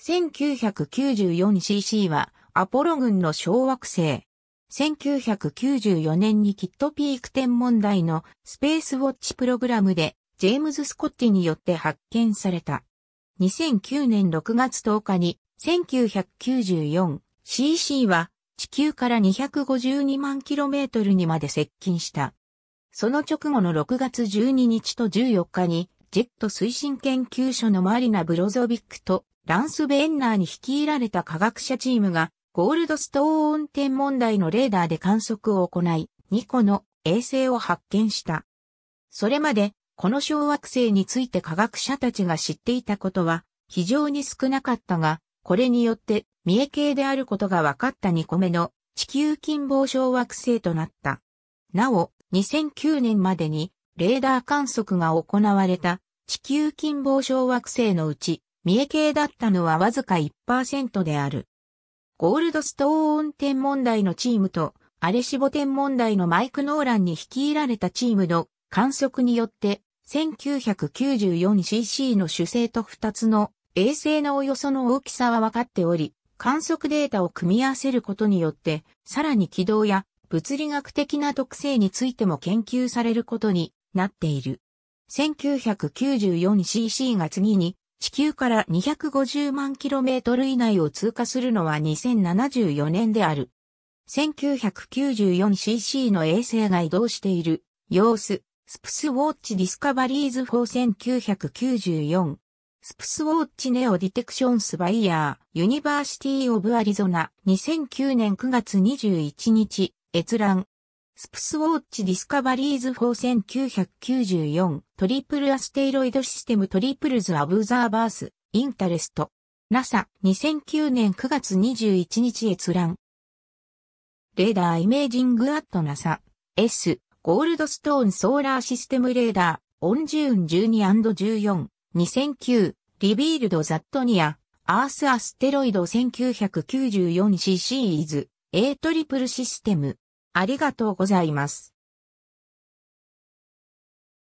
1994cc はアポロ軍の小惑星。1994年にキットピーク天文台のスペースウォッチプログラムでジェームズ・スコッティによって発見された。2009年6月10日に 1994cc は地球から252万 km にまで接近した。その直後の6月12日と14日にジェット推進研究所のマリナ・ブロゾビックとランス・ベンナーに率いられた科学者チームが、ゴールドストーン天文台のレーダーで観測を行い、2個の衛星を発見した。それまで、この小惑星について科学者たちが知っていたことは、非常に少なかったが、これによって、三重系であることが分かった2個目の地球近傍小惑星となった。なお、2009年までにレーダー観測が行われた地球近傍小惑星のうち三重系だったのはわずか1%である。ゴールドストーン天文台のチームと、アレシボ天文台のマイク・ノーランに率いられたチームの観測によって、1994cc の主星と2つの衛星のおよその大きさは分かっており、観測データを組み合わせることによって、さらに軌道や物理学的な特性についても研究されることになっている。1994cc が次に地球から250万キロメートル以内を通過するのは2074年である。1994cc の衛星が移動している様子、スプスウォッチディスカバリーズ4994。スプスウォッチネオディテクションスバイヤー、ユニバーシティオブアリゾナ、2009年9月21日、閲覧。スプスウォッチディスカバリーズ4994トリプルアステイロイドシステムトリプルズアブザーバースインタレスト NASA 2009年9月21日閲覧レーダーイメージングアット NASA S ゴールドストーンソーラーシステムレーダーオンジューン 12&14 2009リビールドザットニアアースアステロイド 1994C シーズ A トリプルシステムありがとうございます。